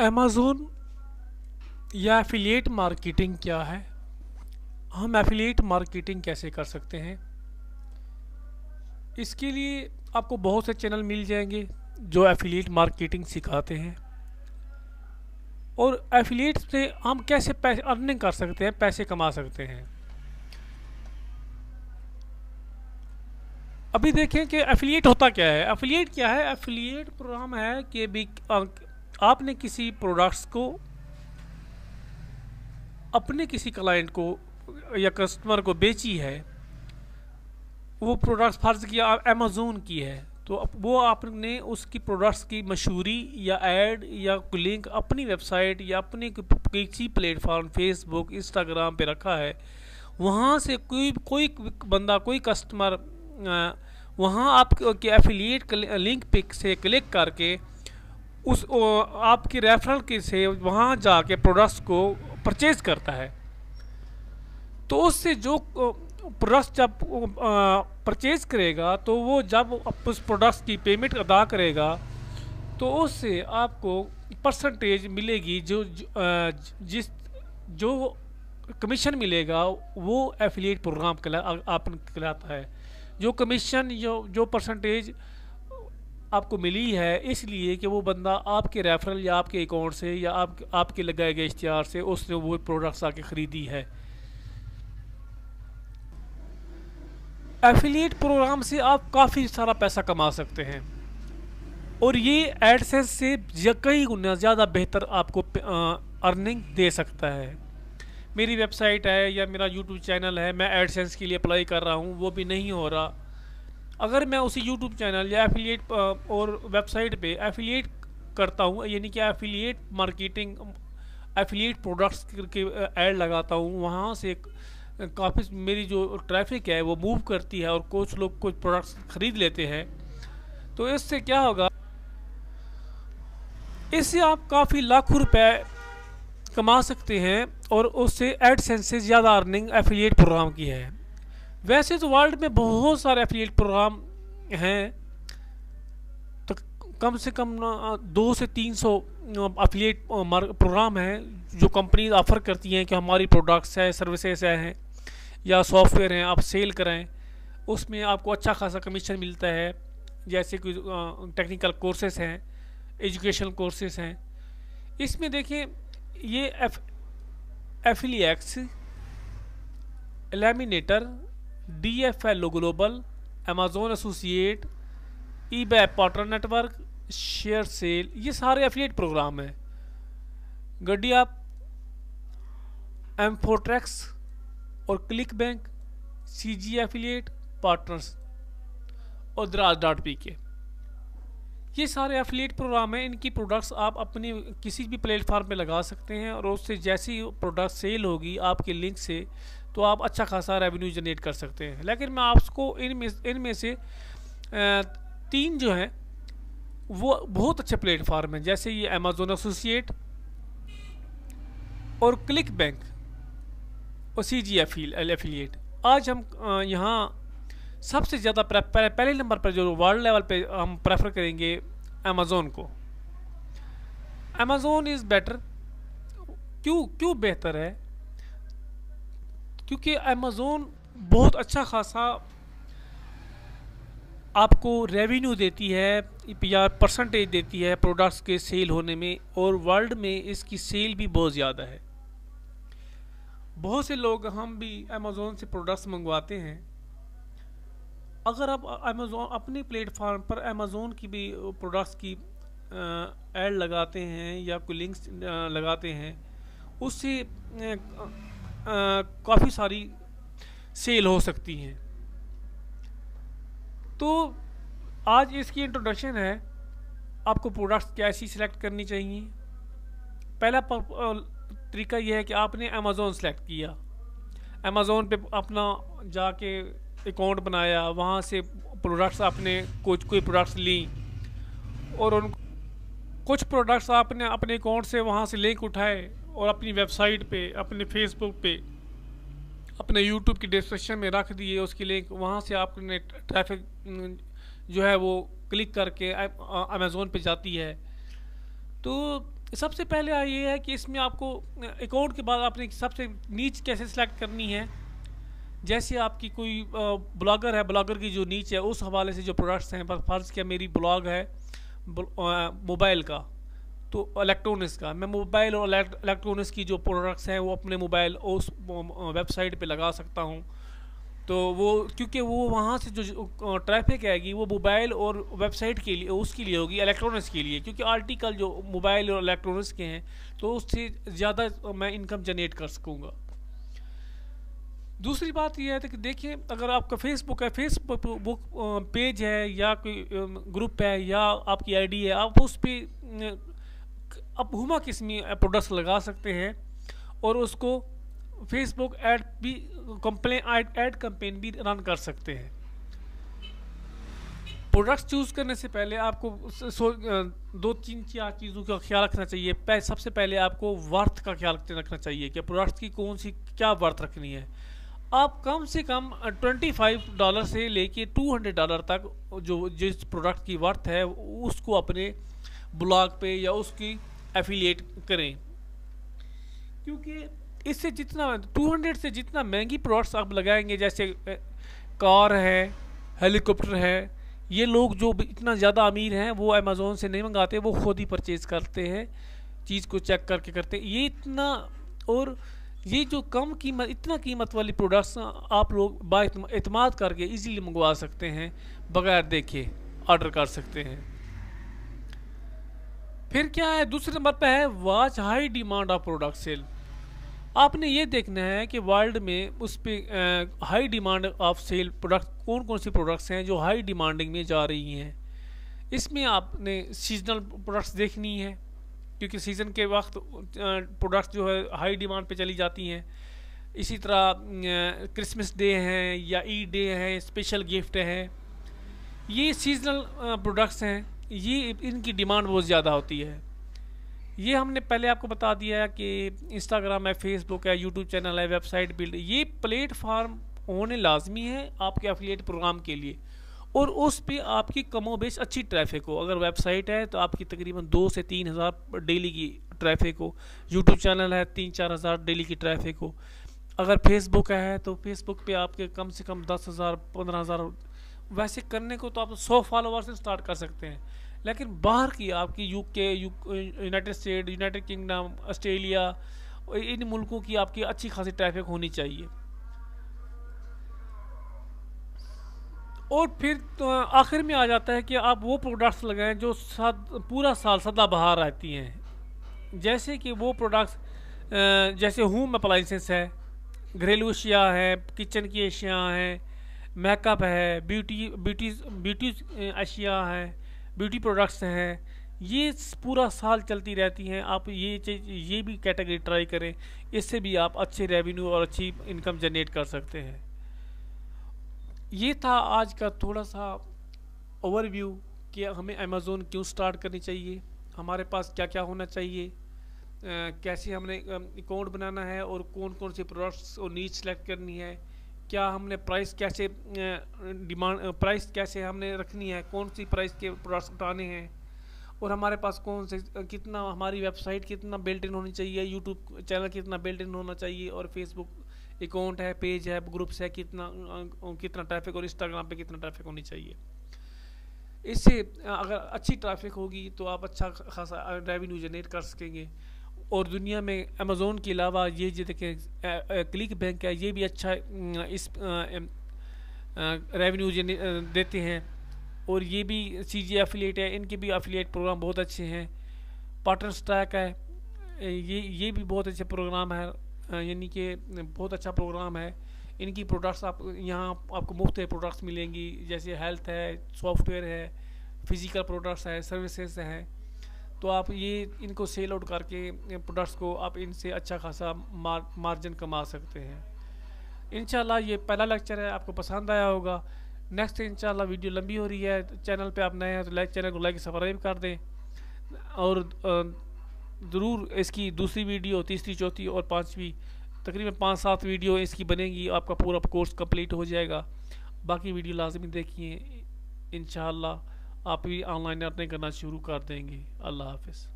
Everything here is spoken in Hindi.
अमेज़ोन या एफिलिएट मार्केटिंग क्या है हम एफिलिएट मार्केटिंग कैसे कर सकते हैं इसके लिए आपको बहुत से चैनल मिल जाएंगे जो एफिलिएट मार्केटिंग सिखाते हैं और एफिलिएट से हम कैसे पैसे अर्निंग कर सकते हैं पैसे कमा सकते हैं अभी देखें कि एफिलिएट होता क्या है एफिलिएट क्या है एफिलिएट प्रोग्राम है कि भी अं- आपने किसी प्रोडक्ट्स को अपने किसी क्लाइंट को या कस्टमर को बेची है वो प्रोडक्ट्स फ़र्ज़ किया अमेज़ोन की है तो वो आपने उसकी प्रोडक्ट्स की मशहूरी या एड या लिंक अपनी वेबसाइट या अपने किसी प्लेटफॉर्म फेसबुक इंस्टाग्राम पे रखा है वहाँ से कोई कोई बंदा कोई कस्टमर वहाँ आपके एफिलिएट लिंक पे से क्लिक करके उस आपकी रेफरल की से वहाँ जा के प्रोडक्ट्स को परचेज करता है तो उससे जो प्रोडक्ट्स जब परचेज करेगा तो वो जब उस प्रोडक्ट्स की पेमेंट अदा करेगा तो उससे आपको परसेंटेज मिलेगी जो जिस जो कमीशन मिलेगा वो एफिलिएट प्रोग्राम कहलाता है जो कमीशन जो जो परसेंटेज आपको मिली है इसलिए कि वो बंदा आपके रेफरल या आपके अकाउंट से या आप आपके लगाए गए इश्तहार से उसने वो प्रोडक्ट्स आके ख़रीदी है एफिलिएट प्रोग्राम से आप काफ़ी सारा पैसा कमा सकते हैं और ये एडसेंस से कई गुना ज़्यादा बेहतर आपको अर्निंग दे सकता है मेरी वेबसाइट है या मेरा यूट्यूब चैनल है मैं एडसेंस के लिए अप्लाई कर रहा हूँ वो भी नहीं हो रहा अगर मैं उसी YouTube चैनल या एफिलिएट और वेबसाइट पे एफिलिएट करता हूँ यानी कि एफिलिएट मार्केटिंग एफिलिएट प्रोडक्ट्स के ऐड लगाता हूँ वहाँ से काफ़ी मेरी जो ट्रैफिक है वो मूव करती है और कुछ लोग कुछ प्रोडक्ट्स ख़रीद लेते हैं तो इससे क्या होगा इससे आप काफ़ी लाखों रुपए कमा सकते हैं और उससे एडसेंस से ज़्यादा अर्निंग एफिलिएट प्रोग्राम की है वैसे तो वर्ल्ड में बहुत सारे एफिलिएट प्रोग्राम हैं तो कम से कम दो से तीन सौ एफिलिएट प्रोग्राम हैं जो कंपनीज ऑफ़र करती हैं कि हमारी प्रोडक्ट्स हैं सर्विसेज हैं या सॉफ्टवेयर हैं आप सेल करें उसमें आपको अच्छा खासा कमीशन मिलता है जैसे कि टेक्निकल कोर्सेज हैं एजुकेशनल कोर्सेज हैं इसमें देखिए ये एफ एफिलियक्स एलेमिनेटर D F L global Amazon associate eBay partner network share sale ये सारे एफिलेट प्रोग्राम हैं गड्डिया एम्फोट्रैक्स और ClickBank C J affiliate partners और दराज डॉट पी के ये सारे एफिलेट प्रोग्राम हैं इनकी प्रोडक्ट्स आप अपनी किसी भी प्लेटफार्म पे लगा सकते हैं और उससे जैसी प्रोडक्ट सेल होगी आपके लिंक से तो आप अच्छा खासा रेवेन्यू जनरेट कर सकते हैं लेकिन मैं आपको इनमें इनमें से तीन जो हैं वो बहुत अच्छे प्लेटफार्म हैं जैसे ये अमेजोन एसोसिएट और क्लिक बैंक और सी जी एफिलियट आज हम यहाँ सबसे ज़्यादा पहले नंबर पर जो वर्ल्ड लेवल पे हम प्रेफर करेंगे अमेज़ोन को अमेज़ोन इज़ बेटर क्यों क्यों बेहतर है क्योंकि अमेज़ोन बहुत अच्छा खासा आपको रेवेन्यू देती है या परसेंटेज देती है प्रोडक्ट्स के सेल होने में और वर्ल्ड में इसकी सेल भी बहुत ज़्यादा है बहुत से लोग हम भी अमेज़ोन से प्रोडक्ट्स मंगवाते हैं अगर आप अमेज़ोन अपने प्लेटफार्म पर अमेज़ोन की भी प्रोडक्ट्स की एड लगाते हैं या कोई लिंक्स लगाते हैं उससे काफ़ी सारी सेल हो सकती हैं तो आज इसकी इंट्रोडक्शन है आपको प्रोडक्ट्स कैसी सिलेक्ट करनी चाहिए पहला तरीका यह है कि आपने अमेज़ोन सेलेक्ट किया अमेज़ोन पे अपना जाके अकाउंट बनाया वहाँ से प्रोडक्ट्स आपने कुछ कोई प्रोडक्ट्स ली और उन कुछ प्रोडक्ट्स आपने अपने अकाउंट से वहाँ से लिंक उठाए और अपनी वेबसाइट पे अपने फेसबुक पे अपने यूट्यूब की डिस्क्रिप्शन में रख दिए उसकी लिंक वहाँ से आपने ट्रैफिक जो है वो क्लिक करके अमेज़ोन पे जाती है तो सबसे पहले ये है कि इसमें आपको अकाउंट के बाद आपने सबसे नीच कैसे सिलेक्ट करनी है जैसे आपकी कोई ब्लॉगर है ब्लॉगर की जो नीच है उस हवाले से जो प्रोडक्ट्स हैं फर्ज़ क्या मेरी ब्लॉग है मोबाइल का तो इलेक्ट्रॉनिक्स का मैं मोबाइल और इलेक्ट्रॉनिक्स की जो प्रोडक्ट्स हैं वो अपने मोबाइल और उस वेबसाइट पे लगा सकता हूँ तो वो क्योंकि वो वहाँ से जो ट्रैफिक आएगी वो मोबाइल और वेबसाइट के लिए उसके लिए होगी इलेक्ट्रॉनिक्स के लिए क्योंकि आर्टिकल जो मोबाइल और इलेक्ट्रॉनिक्स के हैं तो उससे ज़्यादा मैं इनकम जनरेट कर सकूँगा दूसरी बात यह है कि देखिए अगर आपका फेसबुक है फेसबुक पेज है या कोई ग्रुप है या आपकी आईडी है आप उस पर अपहुमा किस्मी प्रोडक्ट्स लगा सकते हैं और उसको फेसबुक ऐड भी कंप्लेन ऐड कंपेन भी रन कर सकते हैं प्रोडक्ट्स चूज़ करने से पहले आपको दो तीन चार चीज़ों का ख्याल रखना चाहिए सबसे पहले आपको वर्थ का ख्याल रखना चाहिए कि प्रोडक्ट्स की कौन सी क्या वर्थ रखनी है आप कम से कम 25 डॉलर से लेके 200 डॉलर तक जो जिस प्रोडक्ट की वर्थ है उसको अपने ब्लॉग पे या उसकी एफिलिएट करें क्योंकि इससे जितना 200 से जितना महंगी प्रोडक्ट्स आप लगाएंगे जैसे कार है हेलीकॉप्टर है ये लोग जो इतना ज़्यादा अमीर हैं वो अमेज़ोन से नहीं मंगाते वो खुद ही परचेज़ करते हैं चीज़ को चेक करके करते हैं ये इतना और ये जो कम कीमत इतना कीमत वाली प्रोडक्ट्स आप लोग बातमाद करके इजीली मंगवा सकते हैं बगैर देखे ऑर्डर कर सकते हैं फिर क्या है दूसरे नंबर पर है watch high demand of product sale आपने ये देखना है कि वर्ल्ड में उस पर high demand of sale product कौन कौन सी प्रोडक्ट्स हैं जो हाई डिमांडिंग में जा रही हैं इसमें आपने सीजनल प्रोडक्ट्स देखनी है क्योंकि सीज़न के वक्त प्रोडक्ट्स जो है हाई डिमांड पे चली जाती हैं इसी तरह क्रिसमस डे हैं या ईद डे हैं स्पेशल गिफ्ट हैं ये सीजनल प्रोडक्ट्स हैं ये इनकी डिमांड बहुत ज़्यादा होती है ये हमने पहले आपको बता दिया है कि इंस्टाग्राम है फेसबुक है यूट्यूब चैनल है वेबसाइट बिल्ड ये प्लेटफार्म होने लाजमी है आपके एफिलिएट प्रोग्राम के लिए और उस पर आपकी कमो बेश अच्छी ट्रैफिक हो अगर वेबसाइट है तो आपकी तकरीबन दो से तीन हज़ार डेली की ट्रैफिक हो यूट्यूब चैनल है तीन चार हज़ार डेली की ट्रैफिक हो अगर फेसबुक है तो फेसबुक पे आपके कम से कम दस हज़ार पंद्रह हज़ार वैसे करने को तो आप सौ फॉलोवर से स्टार्ट कर सकते हैं लेकिन बाहर की आपकी UK United State United Kingdom Australia इन मुल्कों की आपकी अच्छी खासी ट्रैफिक होनी चाहिए और फिर तो आखिर में आ जाता है कि आप वो प्रोडक्ट्स लगाएं जो सद, पूरा साल सदाबहार रहती हैं जैसे कि वो प्रोडक्ट्स जैसे होम अप्लाइंसेस है घरेलू अशिया हैं किचन की अशिया हैं मेकअप है ब्यूटी ब्यूटी ब्यूटी अशिया हैं ब्यूटी प्रोडक्ट्स हैं ये पूरा साल चलती रहती हैं आप ये चीज़ ये भी कैटेगरी ट्राई करें इससे भी आप अच्छे रेवेन्यू और अच्छी इनकम जनरेट कर सकते हैं ये था आज का थोड़ा सा ओवरव्यू कि हमें अमेज़ोन क्यों स्टार्ट करनी चाहिए हमारे पास क्या क्या होना चाहिए कैसे हमने अकाउंट बनाना है और कौन कौन से प्रोडक्ट्स और नीच सेलेक्ट करनी है क्या हमने प्राइस कैसे डिमांड प्राइस कैसे हमने रखनी है कौन सी प्राइस के प्रोडक्ट्स उठाने हैं और हमारे पास कौन से कितना हमारी वेबसाइट कितना बिल्ट इन होनी चाहिए यूट्यूब चैनल कितना बिल्ट इन होना चाहिए और फेसबुक अकाउंट है पेज है ग्रुप्स है कितना कितना ट्रैफिक और इंस्टाग्राम पे कितना ट्रैफिक होनी चाहिए इससे अगर अच्छी ट्रैफिक होगी तो आप अच्छा खासा रेवेन्यू जनरेट कर सकेंगे और दुनिया में अमेज़ोन के अलावा ये जो देखें क्लिक बैंक है ये भी अच्छा इस रेवेन्यू देते हैं और ये भी सी जी एफिलेट है इनके भी अफिलेट प्रोग्राम बहुत अच्छे हैं पार्टनर स्ट्रैक है ये ये भी बहुत अच्छे प्रोग्राम है यानी कि बहुत अच्छा प्रोग्राम है इनकी प्रोडक्ट्स आप यहाँ आपको मुफ्त प्रोडक्ट्स मिलेंगी जैसे हेल्थ है सॉफ्टवेयर है फिज़िकल प्रोडक्ट्स है सर्विसेज हैं तो आप ये इनको सेल आउट करके प्रोडक्ट्स को आप इनसे अच्छा खासा मार, मार्जिन कमा सकते हैं इन ये पहला लेक्चर है आपको पसंद आया होगा नेक्स्ट इन वीडियो लंबी हो रही है चैनल पे आप नए हैं तो लाइक चैनल को लाइक सब्सक्राइब कर दें और ज़रूर इसकी दूसरी वीडियो तीसरी चौथी और पाँचवीं तकरीबन पाँच सात वीडियो इसकी बनेगी आपका पूरा कोर्स कम्प्लीट हो जाएगा बाकी वीडियो लाजमी देखिए इन आप भी ऑनलाइन अर्निंग करना शुरू कर देंगे अल्लाह हाफिज़